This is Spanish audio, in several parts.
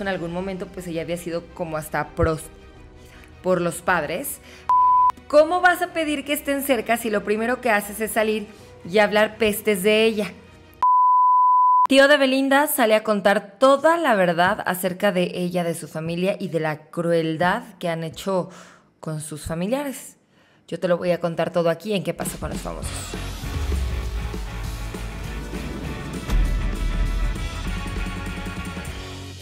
en algún momento, pues ella había sido como hasta pros por los padres. ¿Cómo vas a pedir que estén cerca si lo primero que haces es salir y hablar pestes de ella? Tío de Belinda sale a contar toda la verdad acerca de ella, de su familia y de la crueldad que han hecho con sus familiares. Yo te lo voy a contar todo aquí en qué pasa con los famosos.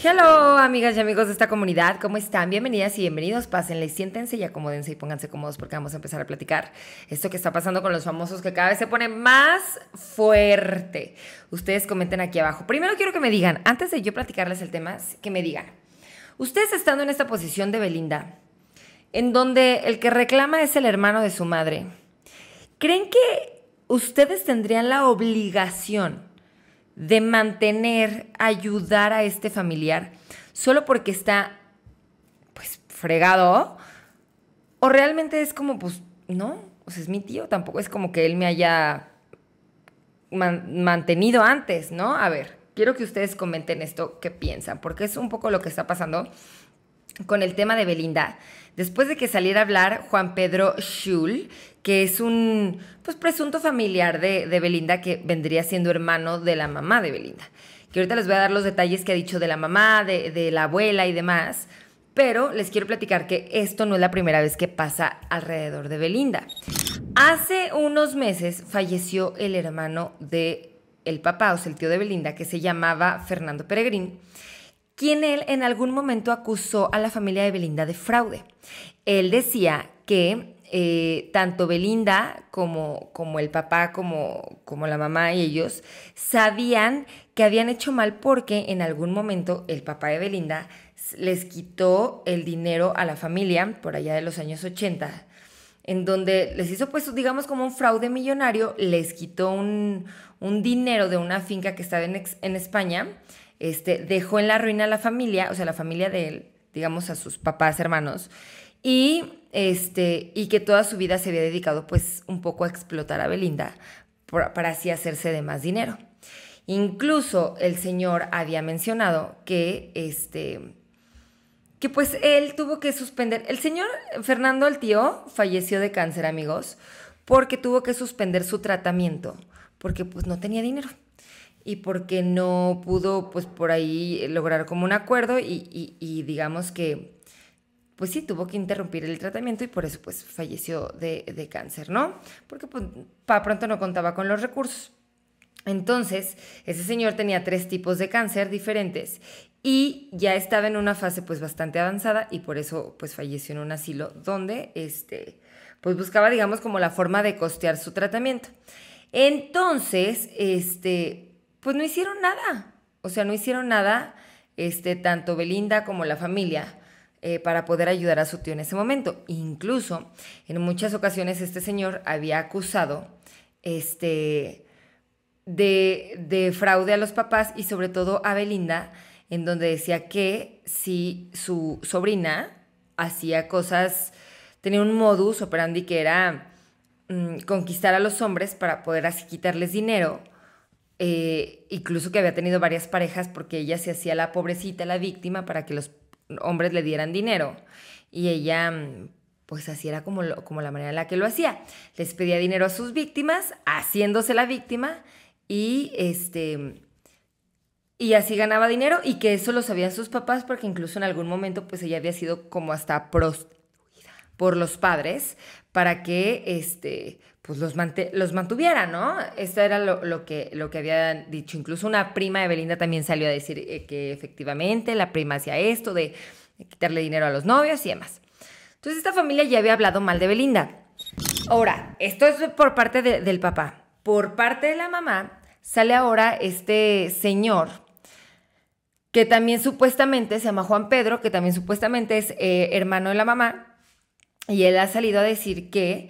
Hello, amigas y amigos de esta comunidad, ¿cómo están? Bienvenidas y bienvenidos. Pásenle, siéntense y acomódense y pónganse cómodos porque vamos a empezar a platicar esto que está pasando con los famosos que cada vez se pone más fuerte. Ustedes comenten aquí abajo. Primero quiero que me digan, antes de yo platicarles el tema, que me digan, ustedes estando en esta posición de Belinda, en donde el que reclama es el hermano de su madre, ¿creen que ustedes tendrían la obligación de mantener, ayudar a este familiar solo porque está, pues, fregado? ¿O realmente es como, pues, no? O sea, es mi tío, tampoco es como que él me haya mantenido antes, ¿no? A ver, quiero que ustedes comenten esto, qué piensan, porque es un poco lo que está pasando con el tema de Belinda Después de que saliera a hablar Juan Pedro Schul, que es un pues, presunto familiar de, Belinda que vendría siendo hermano de la mamá de Belinda. Que ahorita les voy a dar los detalles que ha dicho de la mamá, de, de la abuela y demás. Pero les quiero platicar que esto no es la primera vez que pasa alrededor de Belinda. Hace unos meses falleció el hermano de el papá, o sea, el tío de Belinda, que se llamaba Fernando Peregrín quien él en algún momento acusó a la familia de Belinda de fraude. Él decía que eh, tanto Belinda como, como el papá, como, como la mamá y ellos sabían que habían hecho mal porque en algún momento el papá de Belinda les quitó el dinero a la familia por allá de los años 80, en donde les hizo pues digamos como un fraude millonario, les quitó un, dinero de una finca que estaba en, en España este, dejó en la ruina a la familia, o sea, la familia de él, digamos, a sus papás, hermanos, y, este, y que toda su vida se había dedicado pues un poco a explotar a Belinda para así hacerse de más dinero. Incluso el señor había mencionado que, este, que pues él tuvo que suspender, el señor Fernando el tío falleció de cáncer, amigos, porque tuvo que suspender su tratamiento, porque pues no tenía dinero y porque no pudo pues por ahí eh, lograr como un acuerdo y, digamos que pues sí tuvo que interrumpir el tratamiento y por eso pues falleció de, de cáncer, ¿no? Porque pues, para pronto no contaba con los recursos. Entonces, ese señor tenía tres tipos de cáncer diferentes y ya estaba en una fase pues bastante avanzada y por eso pues falleció en un asilo donde este pues buscaba digamos como la forma de costear su tratamiento. Entonces, este pues no hicieron nada. O sea, no hicieron nada, este, tanto Belinda como la familia, eh, para poder ayudar a su tío en ese momento. Incluso, en muchas ocasiones, este señor había acusado este, de, de fraude a los papás y sobre todo a Belinda, en donde decía que si su sobrina hacía cosas, tenía un modus operandi que era mm, conquistar a los hombres para poder así quitarles dinero, eh, incluso que había tenido varias parejas porque ella se hacía la pobrecita, la víctima, para que los hombres le dieran dinero. Y ella, mm, pues así era como, como la manera en la que lo hacía. Les pedía dinero a sus víctimas, haciéndose la víctima, y este... Y así ganaba dinero y que eso lo sabían sus papás porque incluso en algún momento pues ella había sido como hasta prost por los padres para que este, pues los, los mantuviera, ¿no? Esto era lo, que, lo que habían dicho. Incluso una prima de Belinda también salió a decir eh, que efectivamente la prima hacía esto de quitarle dinero a los novios y demás. Entonces esta familia ya había hablado mal de Belinda. Ahora, esto es por parte del papá. Por parte de la mamá sale ahora este señor que también supuestamente se llama Juan Pedro, que también supuestamente es eh, hermano de la mamá, y él ha salido a decir que,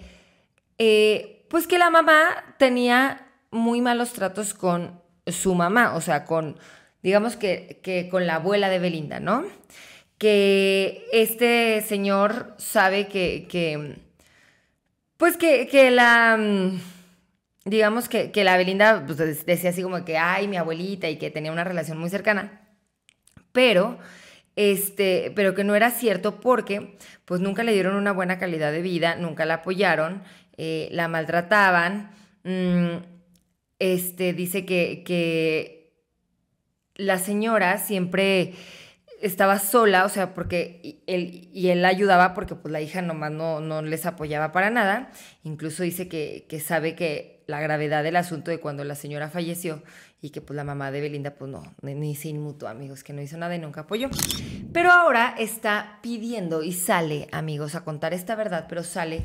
eh, pues que la mamá tenía muy malos tratos con su mamá, o sea, con, digamos que, con la abuela de Belinda, ¿no? Que este señor sabe que, que pues que, que la, mm, digamos que, la Belinda pues, decía así como que, ay, mi abuelita y que tenía una relación muy cercana, pero este, pero que no era cierto porque pues nunca le dieron una buena calidad de vida, nunca la apoyaron, eh, la maltrataban. Mm, este, dice que, que la señora siempre estaba sola, o sea, porque él, y él la ayudaba porque pues la hija nomás no, no les apoyaba para nada. Incluso dice que, que sabe que la gravedad del asunto de cuando la señora falleció y que pues la mamá de Belinda pues no, ni se inmutó amigos, que no hizo nada y nunca apoyó. Pero ahora está pidiendo y sale amigos a contar esta verdad, pero sale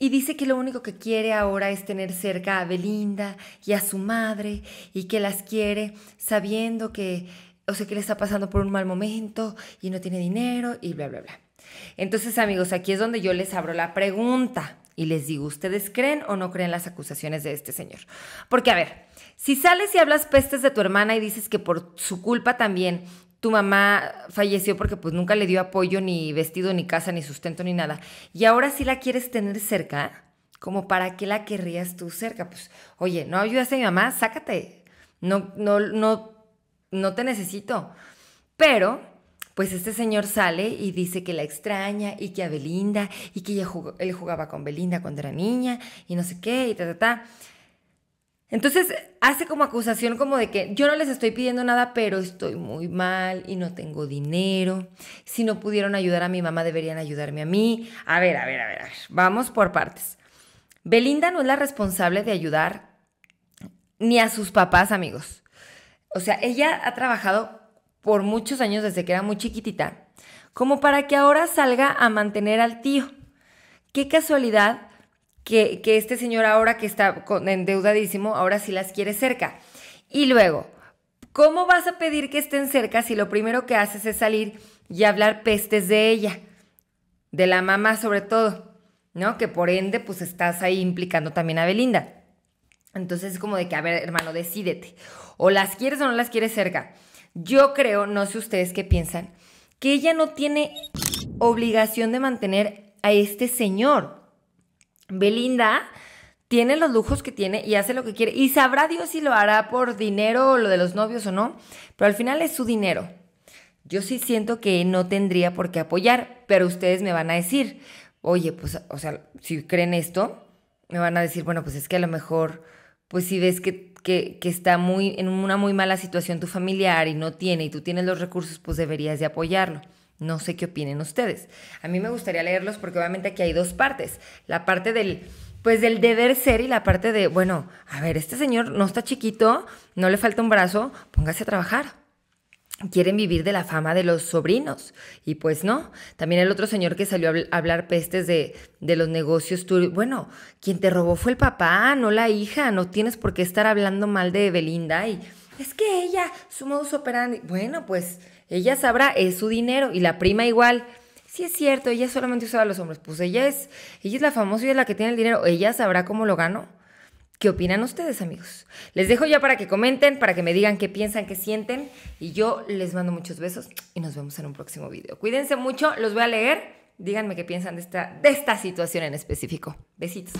y dice que lo único que quiere ahora es tener cerca a Belinda y a su madre y que las quiere sabiendo que, o sea, que le está pasando por un mal momento y no tiene dinero y bla, bla, bla. Entonces amigos, aquí es donde yo les abro la pregunta. Y les digo, ¿ustedes creen o no creen las acusaciones de este señor? Porque, a ver, si sales y hablas pestes de tu hermana y dices que por su culpa también tu mamá falleció porque pues nunca le dio apoyo, ni vestido, ni casa, ni sustento, ni nada, y ahora sí la quieres tener cerca, como para qué la querrías tú cerca? Pues, oye, no ayudaste a mi mamá, sácate. No, no, no, no te necesito. Pero pues este señor sale y dice que la extraña y que a Belinda y que él jugaba con Belinda cuando era niña y no sé qué y ta, ta, ta. Entonces hace como acusación como de que yo no les estoy pidiendo nada, pero estoy muy mal y no tengo dinero. Si no pudieron ayudar a mi mamá, deberían ayudarme a mí. A ver, a ver, a ver, a ver. Vamos por partes. Belinda no es la responsable de ayudar ni a sus papás, amigos. O sea, ella ha trabajado por muchos años desde que era muy chiquitita, como para que ahora salga a mantener al tío. Qué casualidad que, este señor ahora que está endeudadísimo, ahora sí las quiere cerca. Y luego, ¿cómo vas a pedir que estén cerca si lo primero que haces es salir y hablar pestes de ella? De la mamá sobre todo, ¿no? Que por ende pues estás ahí implicando también a Belinda. Entonces es como de que, a ver, hermano, decídete. O las quieres o no las quieres cerca. Yo creo, no sé ustedes qué piensan, que ella no tiene obligación de mantener a este señor. Belinda tiene los lujos que tiene y hace lo que quiere. Y sabrá Dios si lo hará por dinero o lo de los novios o no, pero al final es su dinero. Yo sí siento que no tendría por qué apoyar, pero ustedes me van a decir, oye, pues, o sea, si creen esto, me van a decir, bueno, pues es que a lo mejor pues si ves que, está muy, en una muy mala situación tu familiar y no tiene y tú tienes los recursos, pues deberías de apoyarlo. No sé qué opinen ustedes. A mí me gustaría leerlos porque obviamente aquí hay dos partes. La parte del, pues del deber ser y la parte de, bueno, a ver, este señor no está chiquito, no le falta un brazo, póngase a trabajar quieren vivir de la fama de los sobrinos. Y pues no. También el otro señor que salió a hablar pestes de, los negocios, bueno, quien te robó fue el papá, no la hija. No tienes por qué estar hablando mal de Belinda. Y es que ella, su modus operandi, bueno, pues ella sabrá, es su dinero. Y la prima igual. Sí es cierto, ella solamente usaba a los hombres. Pues ella es, ella es la famosa y es la que tiene el dinero. Ella sabrá cómo lo ganó. ¿Qué opinan ustedes, amigos? Les dejo ya para que comenten, para que me digan qué piensan, qué sienten. Y yo les mando muchos besos y nos vemos en un próximo video. Cuídense mucho, los voy a leer. Díganme qué piensan de esta, de esta situación en específico. Besitos.